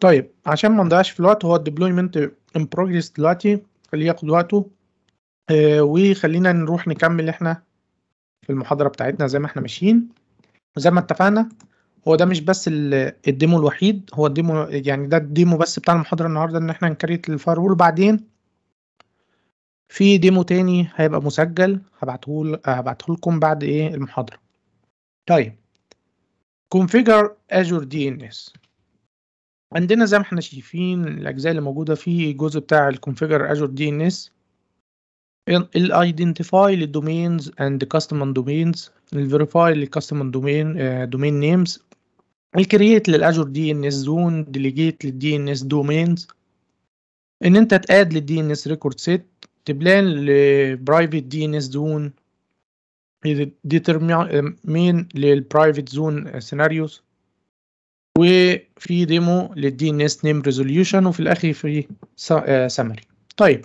طيب عشان ما نضيعش في الوقت هو الديبلويمنت ان بروجريس دلوقتي خليه ياخد وقته آه وخلينا نروح نكمل احنا في المحاضرة بتاعتنا زي ما احنا ماشيين زي ما اتفقنا هو ده مش بس الديمو الوحيد هو الديمو يعني ده الديمو بس بتاع المحاضرة النهاردة ان احنا نكريت الفايرول بعدين في ديمو تاني هيبقى مسجل هبعته هبعته لكم بعد ايه المحاضرة طيب configure azure dns عندنا زي ما احنا شايفين الاجزاء اللي موجوده في الجزء بتاع الكونفيجر اجور دي ان اس الايدنتيفاي للدومينز اند كاستم دومينز الفيريفاي للكاستم دومين دومين نيمز الكرييت للاجور دي ان اس زون ديليجيت للدي ان اس دومينز ان انت تاد للدي ان اس ريكورد سيت تبلان لبرايفت دي ان اس زون ديترمين للبرايفت زون سيناريوز وفي ديمو للدي ان اس نيم ريزوليوشن وفي الاخر في سمري آه، طيب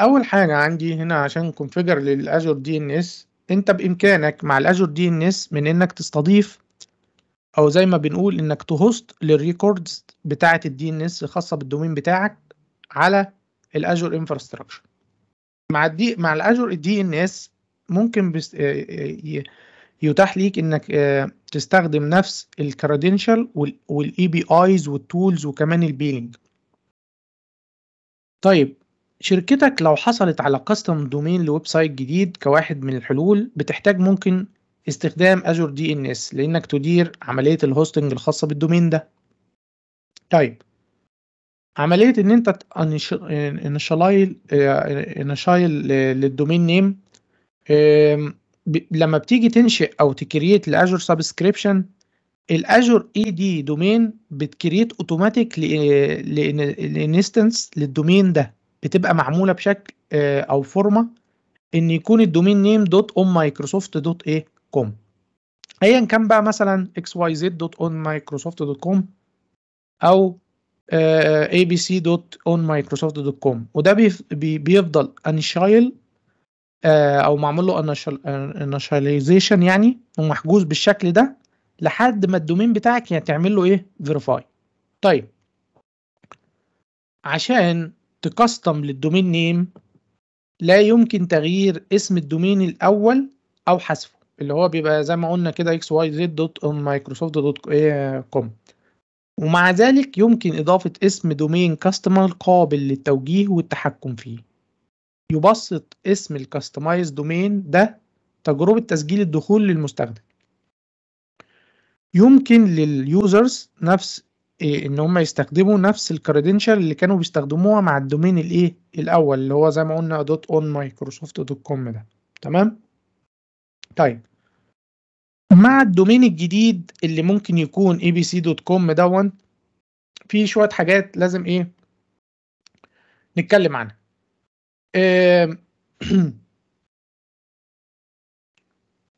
اول حاجه عندي هنا عشان كونفيجر للاجور دي ان اس انت بامكانك مع الاجور دي ان اس من انك تستضيف او زي ما بنقول انك تهوست للريكوردز بتاعه الدي ان اس الخاصه بالدومين بتاعك على الاجور انفراستراكشر مع الدي مع الاجور دي ان اس ممكن بس... آه، آه، يتاح ليك انك تستخدم نفس الكريدنشال والاي بي ايز والتولز e وكمان البيلينج طيب شركتك لو حصلت على كاستم دومين لويب سايت جديد كواحد من الحلول بتحتاج ممكن استخدام ازور دي ان اس لانك تدير عمليه الهوستنج الخاصه بالدومين ده طيب عمليه ان انت انشالايل انشايل للدومين نيم لما بتيجي تنشئ او تكريت لاجور سبسكريبشن الاجور اي دي دومين بتكريت اوتوماتيك لانستنس للدومين ده بتبقى معموله بشكل آه، او فورمه ان يكون الدومين نيم دوت اون مايكروسوفت دوت ايه كوم ايا كان بقى مثلا اكس واي زد دوت اون مايكروسوفت دوت كوم او اي آه، بي سي دوت اون مايكروسوفت دوت كوم وده بيفضل انشايل آه، او معمول له انشاليزيشن يعني ومحجوز بالشكل ده لحد ما الدومين بتاعك يعني تعمل له ايه فيرفاي طيب عشان تكستم للدومين نيم لا يمكن تغيير اسم الدومين الاول او حذفه اللي هو بيبقى زي ما قلنا كده اكس واي زد دوت مايكروسوفت دوت كوم ومع ذلك يمكن اضافه اسم دومين كاستمر قابل للتوجيه والتحكم فيه يبسط اسم الكاستمايز دومين ده تجربة تسجيل الدخول للمستخدم يمكن لليوزرز نفس إيه ان هم يستخدموا نفس الكريدنشال اللي كانوا بيستخدموها مع الدومين الايه الاول اللي هو زي ما قلنا دوت اون مايكروسوفت دوت كوم ده تمام طيب مع الدومين الجديد اللي ممكن يكون abc.com دون في شويه حاجات لازم ايه نتكلم عنها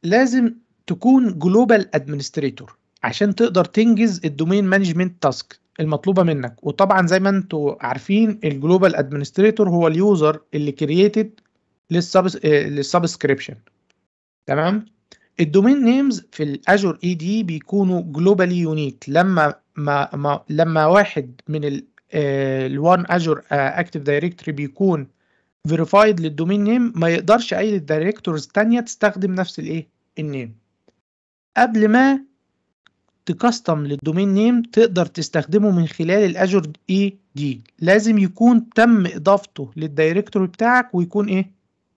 لازم تكون جلوبال ادمنستريتور عشان تقدر تنجز الدومين مانجمنت تاسك المطلوبه منك وطبعا زي ما انتوا عارفين الجلوبال ادمنستريتور هو اليوزر اللي كرييتد للسبسكريبشن آه، تمام الدومين نيمز في الاجور اي دي بيكونوا جلوبالي يونيك لما ما, ما لما واحد من الوان اجور اكتف دايركتوري بيكون فيريفايد للدومين نيم ما يقدرش اي دايركتورز تانية تستخدم نفس الايه النيم قبل ما تكستم للدومين نيم تقدر تستخدمه من خلال الاجور اي دي لازم يكون تم اضافته للدايركتوري بتاعك ويكون ايه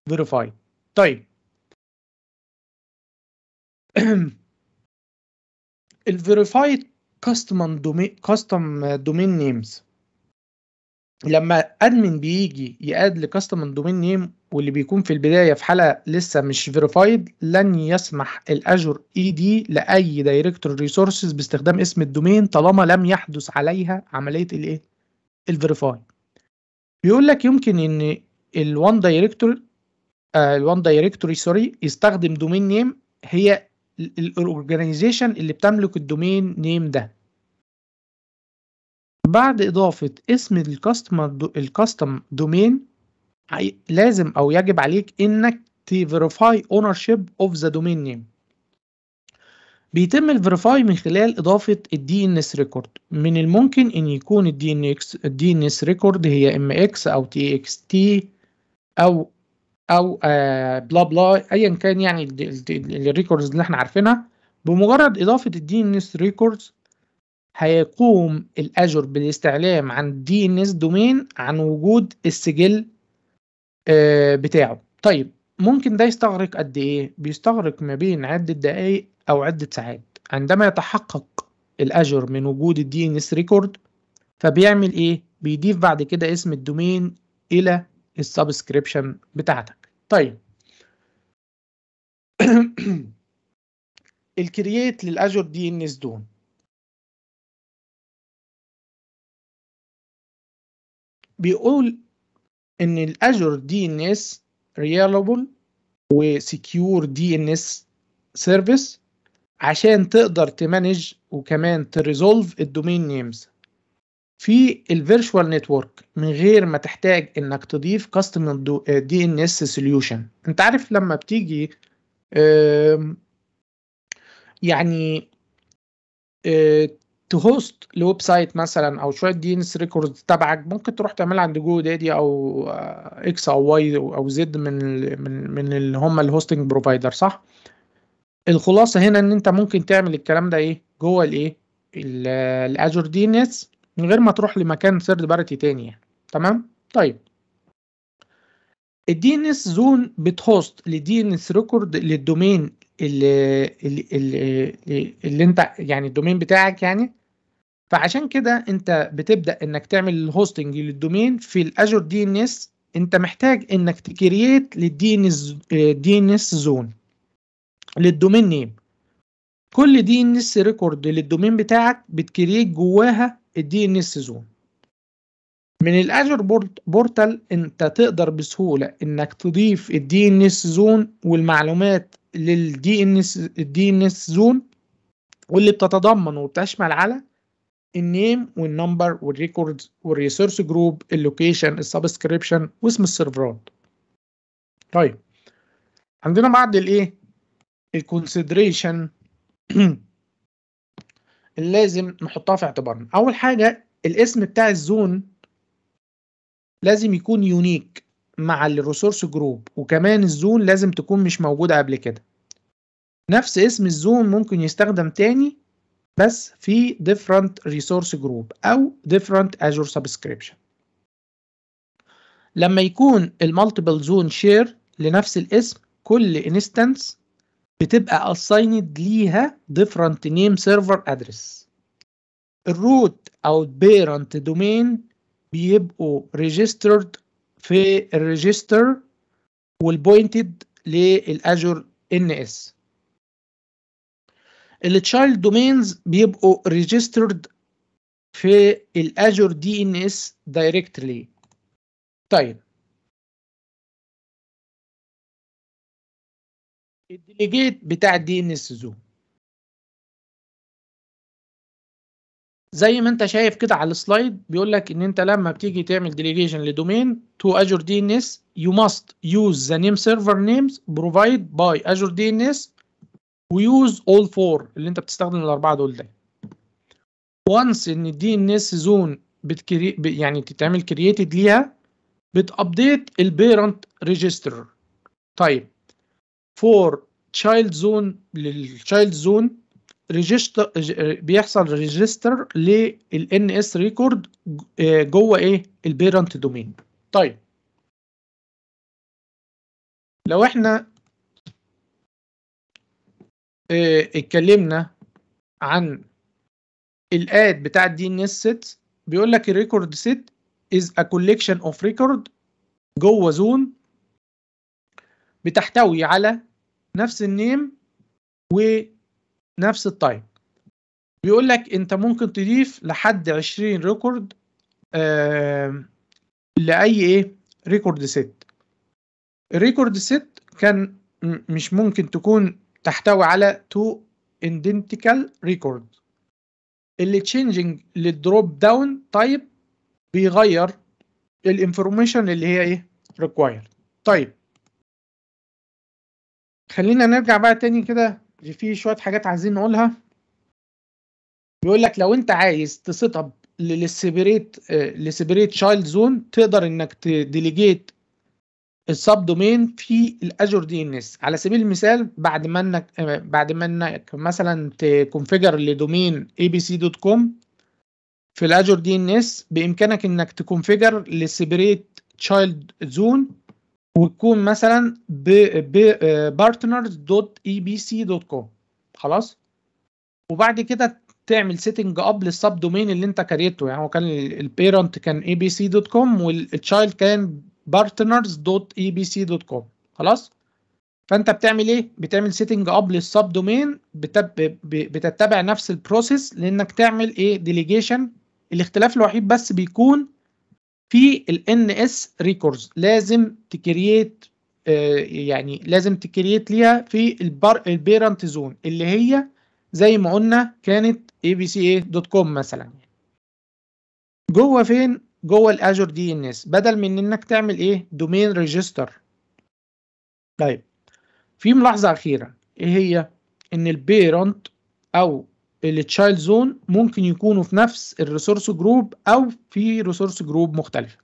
فيريفايد طيب الفيريفايد كاستم دومين كاستم دومين نيمز لما ادمن بيجي ياد لكاستم دومين نيم واللي بيكون في البدايه في حاله لسه مش فيريفايد لن يسمح الاجور اي دي لاي دايركتور ريسورسز باستخدام اسم الدومين طالما لم يحدث عليها عمليه الايه الفيريفاي بيقول لك يمكن ان الوان دايركتور الوان دايركتوري سوري يستخدم دومين نيم هي الاورجانيزيشن اللي بتملك الدومين نيم ده بعد إضافة اسم الكاستم الكاستم دومين لازم أو يجب عليك إنك تفيريفاي اونرشيب اوف ذا دومين نيم بيتم الفيريفاي من خلال اضافه الـ DNS record ريكورد من الممكن ان يكون الـ DNS الـ DNS ريكورد هي MX او TXT او او آه بلا بلا ايا كان يعني الريكوردز اللي احنا عارفينها بمجرد اضافه الـ DNS اس ريكوردز هيقوم الأجر بالاستعلام عن دي ان اس دومين عن وجود السجل آه، بتاعه طيب ممكن ده يستغرق قد ايه بيستغرق ما بين عدة دقائق او عدة ساعات عندما يتحقق الاجر من وجود الدي ان اس ريكورد فبيعمل ايه بيضيف بعد كده اسم الدومين الى السبسكريبشن بتاعتك طيب الكرييت للاجر دي ان اس دون بيقول ان الازور دي ان اس ريالبل وسكيور دي ان اس سيرفيس عشان تقدر تمانج وكمان تريزولف الدومين نيمز في الفيرشوال نتورك من غير ما تحتاج انك تضيف كاستم دي ان اس سوليوشن انت عارف لما بتيجي يعني آه، تهوست لويب سايت مثلا او شويه دي اس ريكورد تبعك ممكن تروح تعملها عند جو دادي او آه، اكس او واي او زد من من من اللي هم الهوستنج بروفايدر صح الخلاصه هنا ان انت ممكن تعمل الكلام ده ايه جوه الايه الاجور دي اس من غير ما تروح لمكان ثيرد بارتي تاني يعني. تمام طيب الدي ان اس زون بتهوست للدي ان اس ريكورد للدومين اللي, اللي, اللي, اللي انت يعني الدومين بتاعك يعني فعشان كده انت بتبدا انك تعمل الهوستنج للدومين في الاجور دي ان اس انت محتاج انك تكريت للدي ان اس دي ان اس زون للدومين نيم كل دي ان اس ريكورد للدومين بتاعك بتكريت جواها الدي ان اس زون من الاجر بورتال انت تقدر بسهوله انك تضيف الدي ان اس زون والمعلومات للدي ان اس الدي ان اس زون واللي بتتضمن وبتشمل على النيم والنمبر والريكورد والريسورس جروب اللوكيشن السبسكريبشن واسم السيرفرات طيب عندنا بعد الايه الكونسيدريشن لازم نحطها في اعتبارنا اول حاجه الاسم بتاع الزون لازم يكون يونيك مع الريسورس جروب وكمان الزون لازم تكون مش موجوده قبل كده نفس اسم الزون ممكن يستخدم تاني بس في different resource group او different azure subscription لما يكون المالتيبل زون شير لنفس الاسم كل انستنس بتبقى assigned ليها different name server address الروت او parent domain بيبقوا registered في الريجستر والبوينتد للازور ان اس التشايلد دومينز بيبقوا ريجسترد في الاجور دي ان اس دايركتلي طيب الديليجيت بتاع الدي ان اس زي ما انت شايف كده على السلايد بيقول لك ان انت لما بتيجي تعمل ديليجيشن لدومين تو اجور دي ان اس يو ماست يوز ذا نيم سيرفر نيمز بروفايد باي اجور دي ان اس ويوز اول فور اللي انت بتستخدم الاربعه دول ده وانس ان الدي ان اس زون يعني تتعمل كرييتد ليها بتابديت البيرنت ريجستر طيب فور تشايلد زون للتشايلد زون ريجستر بيحصل ريجستر للان اس ريكورد جوه ايه البيرنت دومين طيب لو احنا آه، اتكلمنا عن الاد بتاع الدي ان اس سيت بيقول لك الريكورد سيت از ا كوليكشن اوف ريكورد جوه زون بتحتوي على نفس النيم ونفس التايم بيقول لك انت ممكن تضيف لحد 20 ريكورد آه لاي ايه ريكورد سيت الريكورد سيت كان مش ممكن تكون تحتوي على two identical records اللي changing للدروب داون تايب بيغير الانفورميشن اللي هي ايه required طيب خلينا نرجع بقى تاني كده في شويه حاجات عايزين نقولها بيقول لك لو انت عايز تسيت اب للسيبريت لسيبريت شايلد زون تقدر انك تديليجيت السب دومين في الاجور دي ان اس على سبيل المثال بعد ما انك بعد ما انك مثلا تكونفيجر لدومين اي بي سي دوت كوم في الاجور دي ان اس بامكانك انك تكونفيجر لسبريت تشايلد زون وتكون مثلا ب بارتنرز دوت اي بي سي دوت كوم خلاص وبعد كده تعمل سيتنج اب للسب دومين اللي انت كريته يعني هو كان البيرنت كان اي بي سي دوت كوم والتشايلد كان partners.ebc.com خلاص فانت بتعمل ايه بتعمل سيتنج اب للسب دومين بتتبع نفس البروسيس لانك تعمل ايه ديليجيشن الاختلاف الوحيد بس بيكون في ال اس ريكوردز لازم تكريت آه، يعني لازم تكريت ليها في البيرنت زون اللي هي زي ما قلنا كانت abca.com مثلا جوه فين جوه الاجور دي ان اس بدل من انك تعمل ايه دومين ريجستر طيب في ملاحظه اخيره ايه هي ان البيرنت او التشايلد زون ممكن يكونوا في نفس الريسورس جروب او في ريسورس جروب مختلفه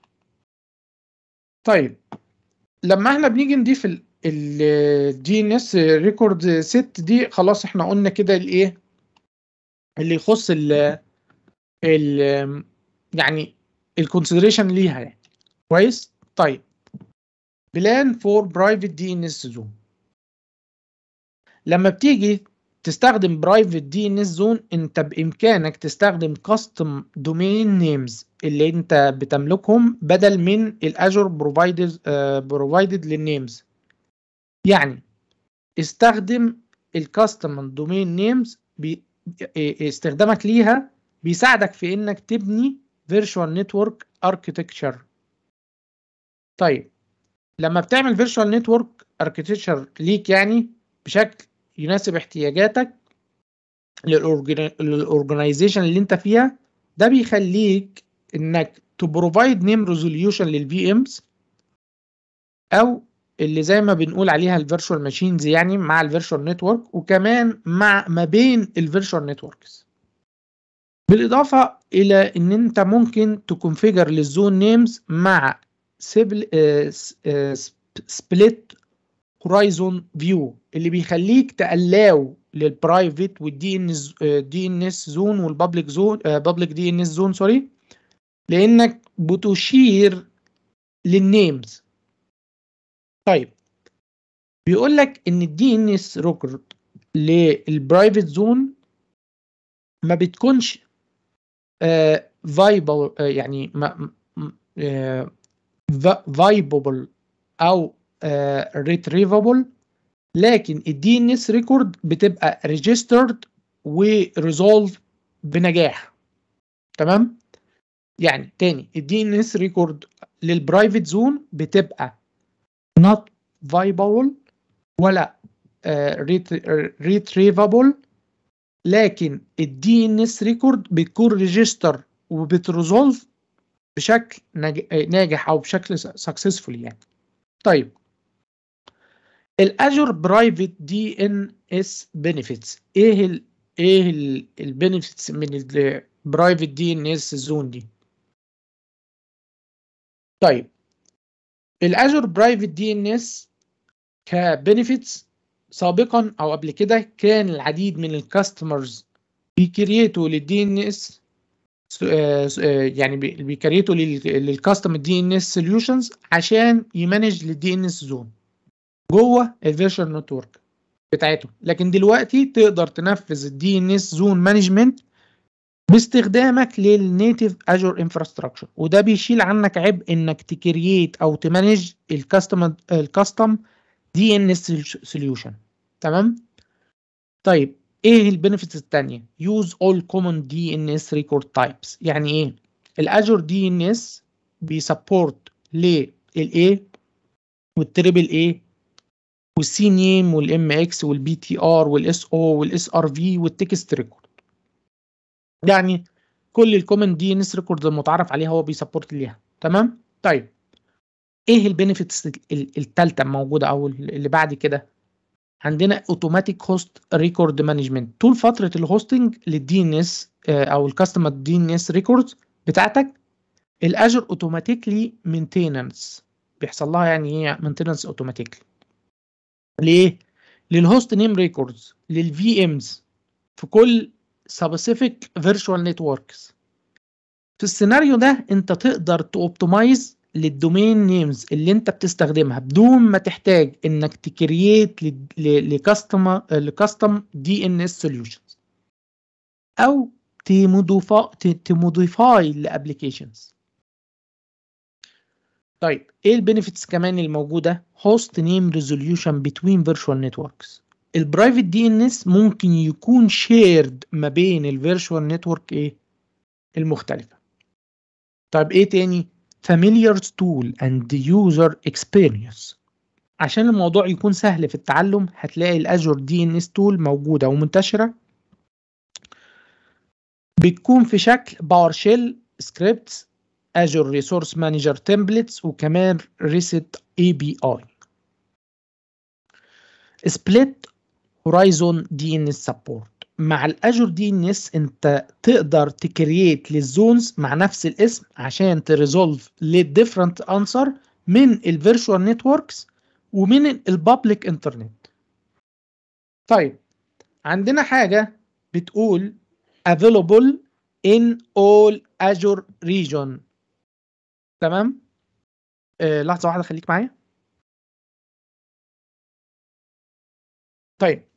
طيب لما احنا بنيجي نضيف الدي ان اس ريكورد ست دي خلاص احنا قلنا كده الايه اللي يخص ال ال يعني الكونسيدريشن ليها يعني كويس طيب بلان فور برايفت دي ان اس زون لما بتيجي تستخدم برايفت دي ان اس زون انت بامكانك تستخدم كاستم دومين نيمز اللي انت بتملكهم بدل من الاجور بروفايدد بروفايدد للنيمز يعني استخدم الكاستم دومين نيمز استخدامك ليها بيساعدك في انك تبني فيرتشوال نتورك اركتكتشر طيب لما بتعمل فيرتشوال نتورك اركتكتشر ليك يعني بشكل يناسب احتياجاتك للاورجنايزيشن اللي انت فيها ده بيخليك انك تبروفايد نيم ريزوليوشن للفي امز او اللي زي ما بنقول عليها الفيرتشوال ماشينز يعني مع الفيرتشوال نتورك وكمان مع ما بين الفيرتشوال نتوركس بالاضافه الى ان انت ممكن تكونفيجر للزون نيمز مع سبل سبليت هورايزون فيو اللي بيخليك تقلاو للبرايفت والدي ان دي ان اس زون والبابليك زون بابليك دي ان اس زون سوري لانك بتشير للنيمز طيب بيقول لك ان الدي ان اس ريكورد للبرايفت زون ما بتكونش فايبل آه، آه، يعني فايبل آه، او ريتريفابل لكن الدي ان اس ريكورد بتبقى ريجسترد وريزولف بنجاح تمام يعني تاني الدي ان اس ريكورد للبرايفت زون بتبقى نوت فايبل ولا ريتريفابل uh, لكن الدي ان اس ريكورد بتكون ريجستر وبتريزولف بشكل ناجح او بشكل سكسسفول يعني طيب الاجور برايفت دي ان اس بنفيتس ايه الـ ايه البنفيتس من البرايفت دي ان اس زون دي طيب الاجور برايفت دي ان اس كبنفيتس سابقا او قبل كده كان العديد من الكاستمرز بيكريتوا للدي ان آه، اس آه، يعني بيكريتوا للكاستم دي ان اس سوليوشنز عشان يمانج للدي ان اس زون جوه الفيرشن نتورك بتاعته لكن دلوقتي تقدر تنفذ الدي ان اس زون مانجمنت باستخدامك للنيتف اجور انفراستراكشر وده بيشيل عنك عبء انك تكريت او تمانج الكاستم الكاستم دي ان اس سوليوشن تمام طيب ايه البنفيتس الثانيه يوز اول كومن دي ان اس ريكورد تايبس يعني ايه الاجور دي ان اس بيسبورت للاي والتريبل اي والسي نيم والام اكس والبي تي ار والاس او والاس ار في والتكست ريكورد يعني كل الكومن دي ان اس ريكورد المتعارف عليها هو بيسبورت ليها تمام طيب ايه البينيفيتس الثالثه الموجوده او اللي بعد كده عندنا اوتوماتيك هوست ريكورد مانجمنت طول فتره الهوستنج للدي ان اس او الكاستمر دي ان اس ريكوردز بتاعتك الاجر اوتوماتيكلي مينتيننس بيحصل لها يعني ايه مينتيننس اوتوماتيكلي ليه للهوست نيم ريكوردز للفي امز في كل سبيسيفيك فيرتشوال نتوركس في السيناريو ده انت تقدر توبتمايز للدومين نيمز اللي انت بتستخدمها بدون ما تحتاج انك تكرييت لكاستم لكاستم دي ان اس سوليوشنز او تموديفاي لابلكيشنز طيب ايه البنفيتس كمان الموجوده هوست نيم ريزوليوشن بتوين فيرتشوال نتوركس البرايفت دي ان اس ممكن يكون شيرد ما بين الفيرتشوال نتورك ايه المختلفه طيب ايه تاني familiar tool and user experience عشان الموضوع يكون سهل في التعلم هتلاقي الازور دي ان اس تول موجوده ومنتشره بتكون في شكل باور شيل سكريبتس ازور ريسورس مانجر تمبلتس وكمان ريست اي بي اي سبليت هورايزون دي ان اس سبورت مع الاجور دي نس انت تقدر تكرييت للزونز مع نفس الاسم عشان تريزولف للديفرنت انسر من الفيرشوال نتوركس ومن البابليك انترنت طيب عندنا حاجة بتقول available in all Azure region تمام آه، لحظة واحدة خليك معايا طيب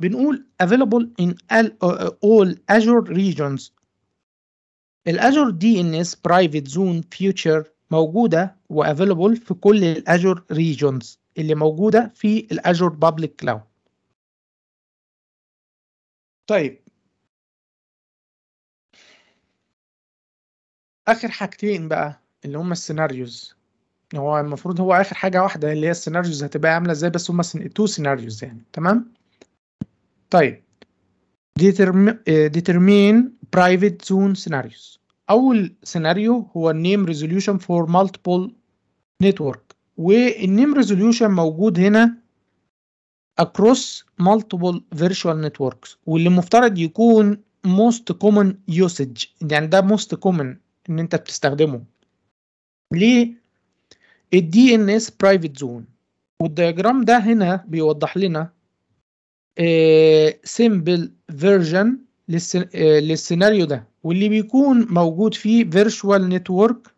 بنقول available in all uh, Azure regions الأجر دي ان اس برايفت زون فيوتشر موجودة وافيلبل في كل الأجر ريجونز اللي موجودة في الأجر بابليك كلاود طيب آخر حاجتين بقى اللي هما السيناريوز هو المفروض هو آخر حاجة واحدة اللي هي السيناريوز هتبقى عاملة ازاي بس هما سن... تو سيناريوز يعني تمام طيب eh, determine private zone scenarios اول سيناريو هو النيم ريزوليوشن فور مالتيبل نتورك والنيم ريزوليوشن موجود هنا across multiple virtual networks واللي مفترض يكون most common usage يعني ده most common ان انت بتستخدمه ليه الدي ان اس برايفت زون والدياجرام ده هنا بيوضح لنا آه، سيمبل فيرجن آه، للسيناريو ده واللي بيكون موجود فيه فيرتشوال آه، نتورك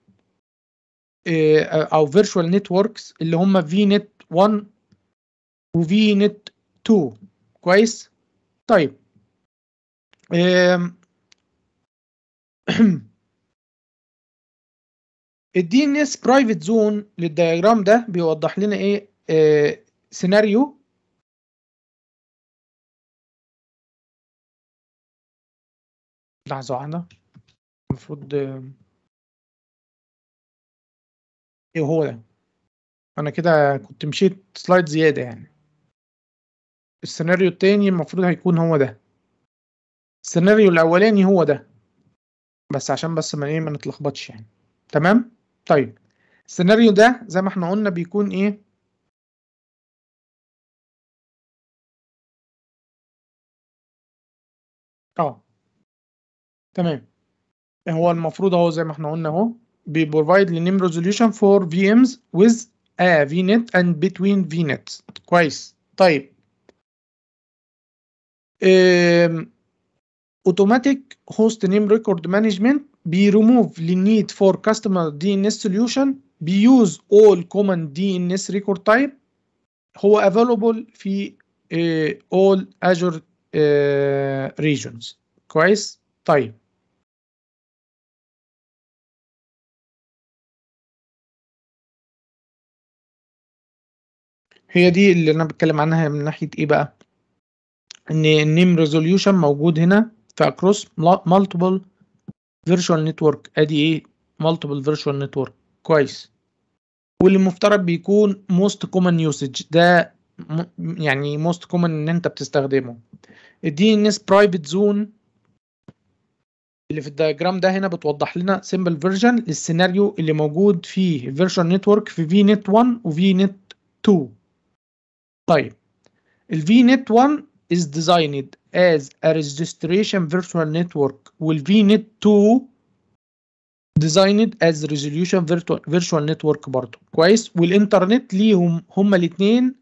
او فيرتشوال نتوركس اللي هم في نت 1 وفي نت 2 كويس طيب الدي ان اس برايفت زون للدياجرام ده بيوضح لنا ايه سيناريو لحظة واحدة المفروض ايه هو ده انا كده كنت مشيت سلايد زيادة يعني السيناريو التاني المفروض هيكون هو ده السيناريو الاولاني هو ده بس عشان بس ما ايه ما نتلخبطش يعني تمام طيب السيناريو ده زي ما احنا قلنا بيكون ايه اه تمام هو المفروض اهو زي ما احنا قلنا اهو بيبروفايد لنيم ريزوليوشن فور في امز ويز ا في نت اند بتوين في نت كويس طيب ام اوتوماتيك هوست نيم ريكورد مانجمنت بي ريموف للنيد فور كاستمر دي ان اس سوليوشن بيوز اول كومن دي ان اس ريكورد تايب هو افيلبل في اول اجور ريجونز كويس طيب هي دي اللي انا بتكلم عنها من ناحيه ايه بقى ان النيم ريزوليوشن موجود هنا في اكروس مالتيبل فيرتشوال نتورك ادي ايه مالتيبل فيرتشوال نتورك كويس واللي مفترض بيكون موست كومن يوسج ده يعني موست كومن ان انت بتستخدمه الدي ان اس برايفت زون اللي في الدياجرام ده هنا بتوضح لنا سيمبل فيرجن للسيناريو اللي موجود فيه فيرجن نتورك في في نت 1 وفي نت 2 طيب ال VNet 1 is designed as a registration virtual network وال VNet 2 designed as resolution virtual, virtual network برضه كويس والانترنت ليهم هما الاثنين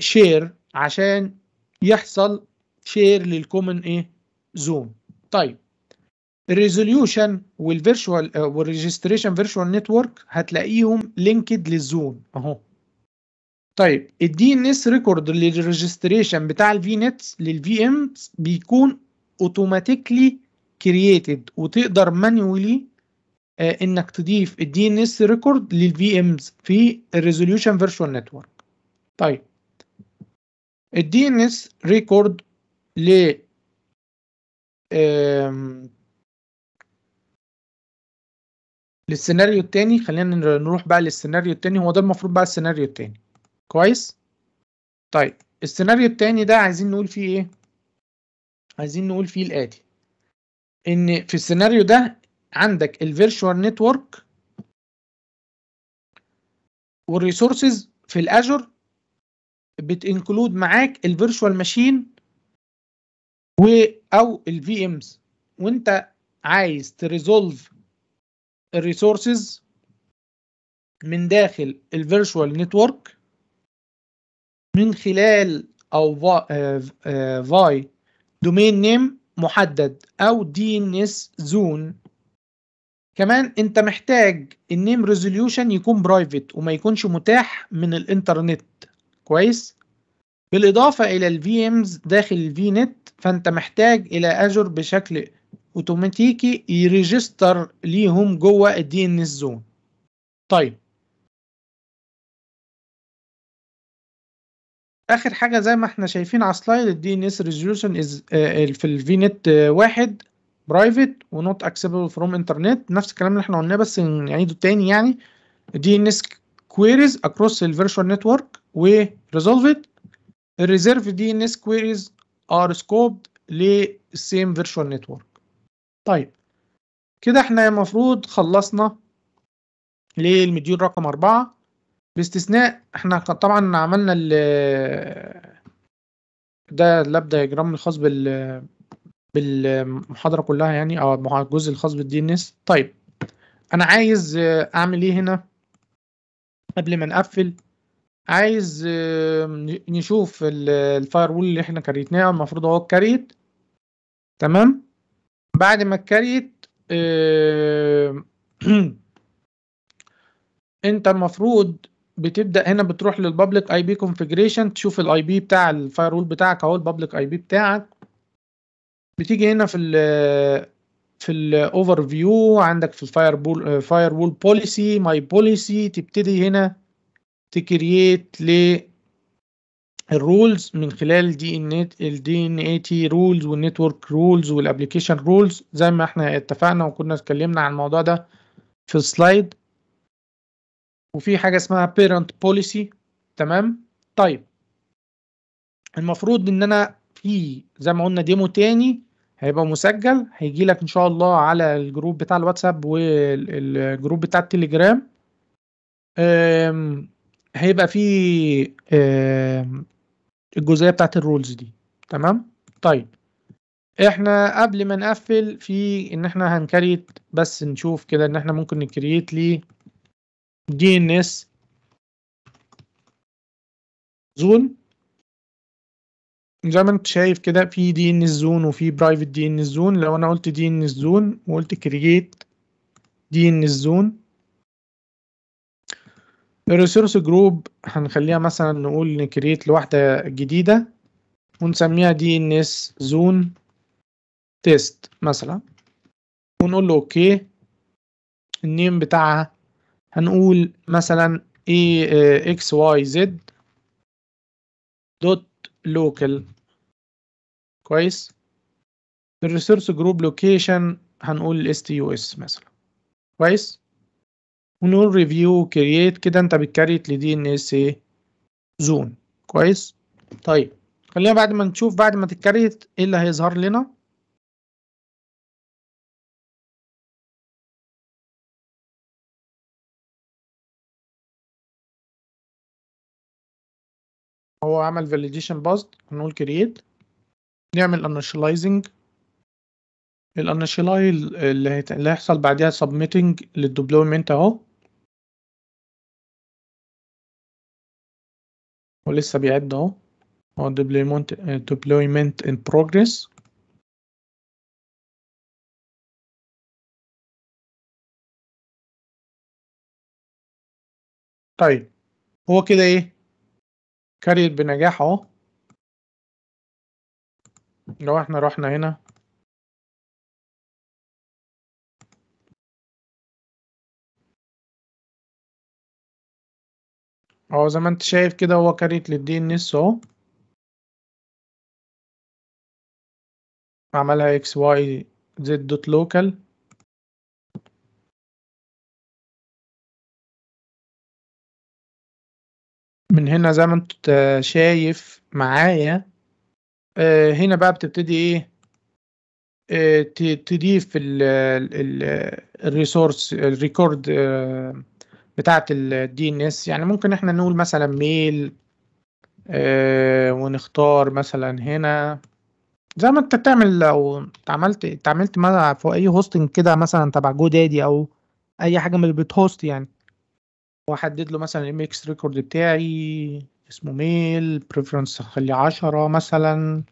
شير آه، uh, عشان يحصل شير للكومن ايه زون طيب الريزوليوشن والفيرشوال والريجستريشن فيرشوال نتورك هتلاقيهم لينكد للزون اهو طيب الدي ان اس ريكورد للريجستريشن بتاع الفي نت e للفي ام بيكون اوتوماتيكلي كرييتد وتقدر مانيولي آه، انك تضيف الدي ان اس ريكورد للفي امز في الريزوليوشن فيرتشوال نتورك طيب الدي ان اس ريكورد ل للسيناريو الثاني خلينا نروح بقى للسيناريو الثاني هو ده المفروض بقى السيناريو الثاني كويس طيب السيناريو التاني ده عايزين نقول فيه ايه عايزين نقول فيه الاتي ان في السيناريو ده عندك الفيرشوال نتورك والريسورسز في الاجر بتنكلود معاك الفيرشوال ماشين و او الفي امز وانت عايز تريزولف الريسورسز من داخل الفيرشوال نتورك من خلال او فاي دومين نيم محدد او دي ان اس زون كمان انت محتاج النيم ريزوليوشن يكون برايفت وما يكونش متاح من الانترنت كويس بالاضافه الى الفي امز داخل الفي نت فانت محتاج الى اجر بشكل اوتوماتيكي يريجستر ليهم جوه الدي ان اس زون طيب اخر حاجه زي ما احنا شايفين على السلايد الدي ان اس ريزولوشن از في الفي نت آه، واحد برايفت ونوت اكسبل فروم انترنت نفس الكلام اللي احنا قلناه بس نعيده تاني يعني دي ان اس كويريز اكروس الفيرشوال نتورك وريزولف ات الريزيرف دي ان اس كويريز ار سكوبد للسيم فيرشوال نتورك طيب كده احنا المفروض خلصنا للمديول رقم أربعة باستثناء احنا طبعا عملنا ال ده اللاب دايجرام الخاص بال بالمحاضرة كلها يعني او الجزء الخاص بالدي ان اس طيب انا عايز آه، اعمل ايه هنا قبل ما نقفل عايز نشوف الفاير وول اللي احنا كريتناه المفروض هو اتكريت تمام بعد ما اتكريت انت المفروض بتبدا هنا بتروح للبابليك اي بي كونفيجريشن تشوف الاي بي بتاع الفايرول بتاعك اهو البابليك اي بي بتاعك بتيجي هنا في الـ في الاوفر فيو عندك في الفاير بول فاير وول بوليسي ماي بوليسي تبتدي هنا تكرييت ل الرولز من خلال دي ان دي ان اي تي رولز والنتورك رولز والابلكيشن رولز زي ما احنا اتفقنا وكنا اتكلمنا عن الموضوع ده في السلايد وفي حاجه اسمها بيرنت بوليسي تمام طيب المفروض ان انا في زي ما قلنا ديمو تاني هيبقى مسجل هيجي لك ان شاء الله على الجروب بتاع الواتساب والجروب بتاع التليجرام هيبقى في الجزئيه بتاعت الرولز دي تمام طيب احنا قبل ما نقفل في ان احنا هنكريت بس نشوف كده ان احنا ممكن نكريت لي جينيس زون زي ما انت شايف كده في دي ان زون وفي برايفت دي ان زون لو انا قلت دي ان زون وقلت كرييت دي ان زون الريسورس جروب هنخليها مثلا نقول نكريت لوحدة جديدة ونسميها دي ان اس زون تيست مثلا ونقول له اوكي النيم بتاعها هنقول مثلا e, اي آه، اكس واي زد دوت لوكال كويس الريسورس جروب لوكيشن هنقول اس تي يو اس مثلا كويس ونقول ريفيو كرييت كده انت بتكريت لدي ان اس زون كويس طيب خلينا بعد ما نشوف بعد ما تتكريت ايه اللي هيظهر لنا هو عمل فاليديشن باست نقول كرييت نعمل انيشلايزنج الانيشلاي اللي هيحصل بعدها سبميتنج للدبلومنت اهو ولسه بيعد اهو هو deployment deployment in progress طيب هو كده ايه كاريت بنجاح اهو لو احنا رحنا هنا اهو زي ما انت شايف كده هو كاريت للدي ان اس اهو عملها اكس واي زد دوت لوكال من هنا زي ما انت شايف معايا آه، هنا بقى بتبتدي ايه آه تضيف الريسورس الريكورد آه بتاعه الدي ان اس يعني ممكن احنا نقول مثلا ميل آه، ونختار مثلا هنا زي ما انت تعمل لو اتعملت مع في اي هوستنج كده مثلا تبع جو دادي او اي حاجه من اللي بتهوست يعني واحدد له مثلا الام اكس ريكورد بتاعي اسمه ميل بريفرنس هخليه عشرة مثلا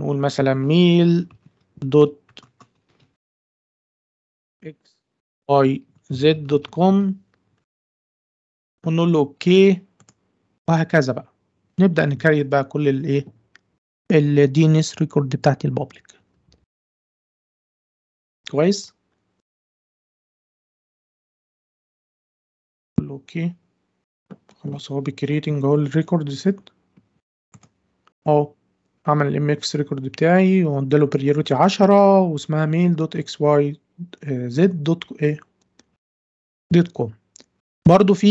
نقول مثلا ميل دوت اكس اي زد دوت كوم ونقول له اوكي وهكذا بقى نبدا نكريت بقى كل الايه الدي ان اس ريكورد بتاعتي البابليك كويس اوكي خلاص هو بيكريتنج اهو الريكورد ست اهو عمل الام اكس ريكورد بتاعي واداله بريوريتي 10 واسمها ميل دوت اكس واي زد دوت ايه دوت كوم برضو في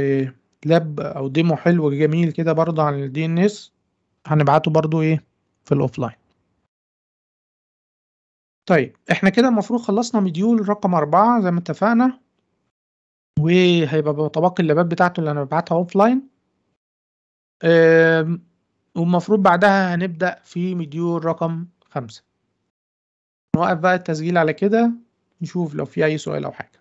آه، لاب او ديمو حلو جميل كده برضو عن الدي ان اس هنبعته برضو ايه في الاوفلاين طيب احنا كده المفروض خلصنا مديول رقم أربعة زي ما اتفقنا وهيبقى بطبق اللابات بتاعته اللي انا ببعتها اوف لاين والمفروض بعدها هنبدأ في مديول رقم خمسة نوقف بقى التسجيل على كده نشوف لو في أي سؤال أو حاجة